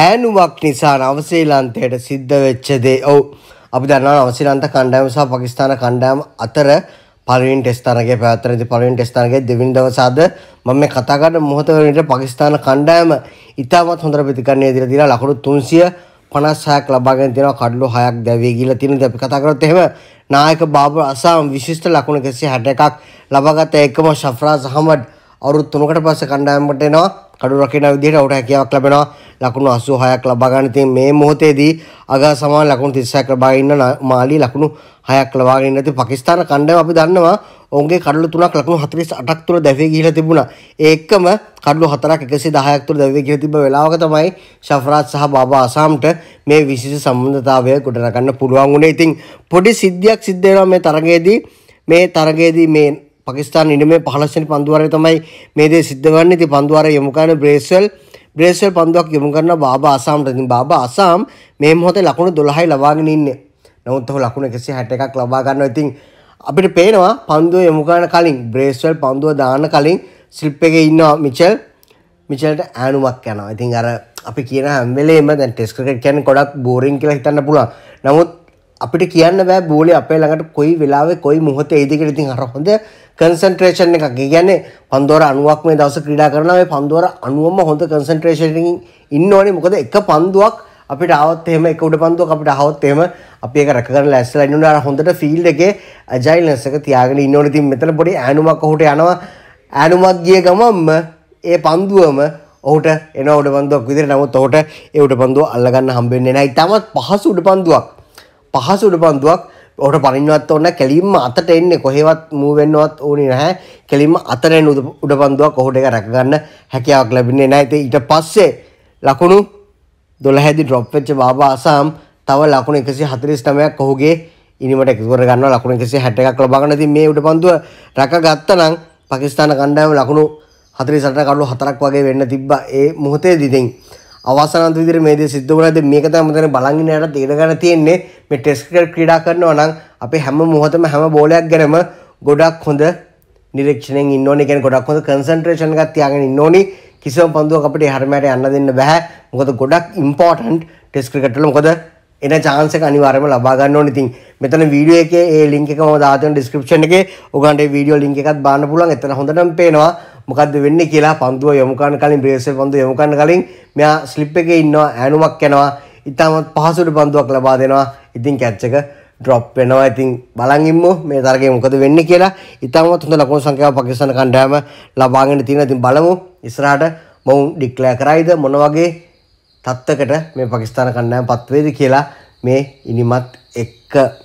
ඈනුවක් නිසා නවසීලන්තයට සිද්ධ වෙච්ච දේ. ඔව්. අපි දන්නවා නවසීලන්ත කණ්ඩායම සහ පාකිස්තාන කණ්ඩායම අතර පළවෙනි ටෙස්ට් තරගයේ පැවැත්වෙනදී පළවෙනි ටෙස්ට් තරගයේ දෙවෙනි දවස අද මම මේ කතා කරන මොහොත වෙනකොට පාකිස්තාන කණ්ඩායම ඉතාමත් හොඳ ප්‍රතිකරණයක් දීලා තියෙනවා. ලකුණු 356ක් ලබාගෙන තියෙනවා. කඩලු 6ක් දැවී ගිහලා තියෙනවා. අපි කතා කරොත් එහෙම නායක බාබර් අසාම් විශිෂ්ට ලකුණු 161ක් ලබාගත එකම ෂෆ්රාස් අහමඩ් අවුරුදු 3කට පස්සේ කණ්ඩායමකට එනවා. කඩු රකින විදිහට ඔහුට හැකියාවක් ලැබෙනවා ලකුණු 86ක් ලබා ගන්න. ඉතින් මේ මොහොතේදී අගා සමාන ලකුණු 36ක් ලබා ඉන්න මාලි ලකුණු 6ක් ලබාගෙන ඉන්න ඉතින් පාකිස්තාන කණ්ඩායම අපි දන්නවා ඔවුන්ගේ කඩලු තුනක් ලකුණු 48ක් තුර දැවී ගිහිලා තිබුණා. ඒ එක්කම කඩලු හතරක් 110ක් තුර දැවී ගිහිලා තිබ්බ වෙලාවක තමයි ෂෆරාත් සහ බාබා අසාම්ට මේ විශේෂ සම්බන්ධතාවය ගොඩනගන්න පුළුවන් වුණේ. ඉතින් පොඩි සිද්ධියක් සිද්ධ වෙනවා මේ තරගයේදී. මේ තරගයේදී මේ පකිස්ාන ඉඩමේ පහලස්සනි පන්දුවරය තමයි මේ දේ සිද්ධ වන්නේ ති පන්දුවර යමුකාන බ්‍රේසල් බ්‍රේසල් පන්දුවක් යොමු කරන බාබ අසාම්ට ති බාබ අසාම් මේ මොහොත ලකුණු දොළහයි ලබාගෙන ඉන්නේ නොත්තහ ලකුණ එකසි හැට එකක් ලබා ගන්න ඉතින් අපිට පේනවා පන්දුව යමුකාන කලින් බ්‍රේස්වල් පන්දුව දාන කලින් සිල්ප් එක ඉන්නවා මිචල් මිචල්ට ඇනුමක් යනවා ඉතින් අර අපි කියන හැම්වෙලේම දැන් ටෙස්කට කියන්න ගොඩක් බෝරිං කියලා හිතන්න පුළුවන් නමුත් අපිට කියන්න බෑ බෝලේ අපේ ළඟට කොයි වෙලාවේ කොයි මොහොතේ එයිද කියලා ඉතින් අර හොඳ කන්සන්ට්‍රේෂන් එකක්. ඒ කියන්නේ පන්දෝර 90ක් මේ දවස් ක්‍රීඩා කරනවා මේ පන්දෝර 90ම හොඳ කන්සන්ට්‍රේෂන් එකකින් ඉන්න ඕනේ. මොකද එක පන්දුවක් අපිට ආවත් එහෙම එක උඩ පන්දුවක් අපිට ආවත් එහෙම අපි ඒක රැක ගන්න ලැස්සලා ඉන්න ඕනේ. අර හොඳට ෆීල්ඩ් එකේ ඇජයිල්නස් එක තියාගෙන ඉන්න ඕනේ. ඉතින් මෙතන පොඩි ඈනුමක් ඔහුට යනවා. ඈනුමක් ගිය ගමන්ම ඒ පන්දුවම ඔහුට එන උඩ පන්දුවක් විදිහට නමුත් ඔහුට ඒ උඩ පන්දුව අල්ලගන්න හම්බෙන්නේ නැහැ. ඊටමත් පහසු උඩ පන්දුවක්. පහසුට පන්දුවක් ඕට පනින්වත් ඔන්න කෙලින්ම අතට එන්නේ කොහෙවත් මූවෙන්නවත් ඕනි නැහැ කෙලින්ම අතරෙන් උඩ පන්දුවක් ඔහුට එක රැකගන්න හැකියාවක් ලැබෙන්නේ නැහැ ඉතින් ඊට පස්සේ ලකුණු 12 දී ඩ්‍රොප් වෙච්ච බාබා අසම් තව ලකුණු 149ක් ඔහුගේ ඉනිමට එකතු කර ගන්නවා ලකුණු 161ක් ලබා ගන්න ඉතින් මේ උඩ පන්දුව රැකගත්තනම් පාකිස්තාන කණ්ඩායම ලකුණු 48 කඩලු 4ක් වගේ වෙන්න තිබ්බා ඒ මොහොතේදී ඉතින් අවසානන්ත විදිහට මේ දේ සිද්ධ වුණාද මේක තමයි මම බලන් ඉන්න යට තේර ගන්න තියෙන්නේ මේ ටෙස්ට් ක්‍රිකට් ක්‍රීඩා කරනවා නම් අපි හැම මොහොතම හැම බෝලයක් ගැනම ගොඩක් හොඳ නිරීක්ෂණයෙන් ඉන්න ඕනේ කියන්නේ ගොඩක් හොඳ කන්සන්ට්‍රේෂන් එකක් තියාගෙන ඉන්න ඕනේ කිසිම පන්දුවක් අපිට හැරමයට යන්න දෙන්න බෑ මොකද ගොඩක් ඉම්පෝටන්ට් ටෙස්ට් ක්‍රිකට් වල මොකද එන chance එක අනිවාර්යයෙන්ම ලබා ගන්න ඕනේ. ඉතින් මෙතන වීඩියෝ එකේ ඒ link එක මම දාලා තියෙන description එකේ ඔයගන්ට ඒ වීඩියෝ link එකත් බලන්න පුළුවන්. එතන හොඳටම පේනවා මොකක්ද වෙන්නේ කියලා පන්දුව යොමු කරන කලින් බ්‍රේස්ලට් පන්දුව යොමු කරන කලින් මෙයා ස්ලිප් එකේ ඉන්නවා ඈනුමක් යනවා ඉතාමත් පහසුට පන්දුවක් ලබා දෙනවා ඉතින් කැච් එක ඩ්‍රොප් වෙනවා ඉතින් බලන් ඉමු මේ තරගේ මොකද වෙන්නේ කියලා ඉතාමත් හොඳ ලකුණු සංඛ්‍යාව පාකිස්තාන කණ්ඩායම ලබාගෙන තියෙනවා ඉතින් බලමු ඉස්සරහට මොවුන් ඩික්ලෑ කරයිද මොන වගේ තත්ත්වකට මේ පාකිස්තාන කණ්ඩායම පත්වේද කියලා මේ ඉනිමත් එක්ක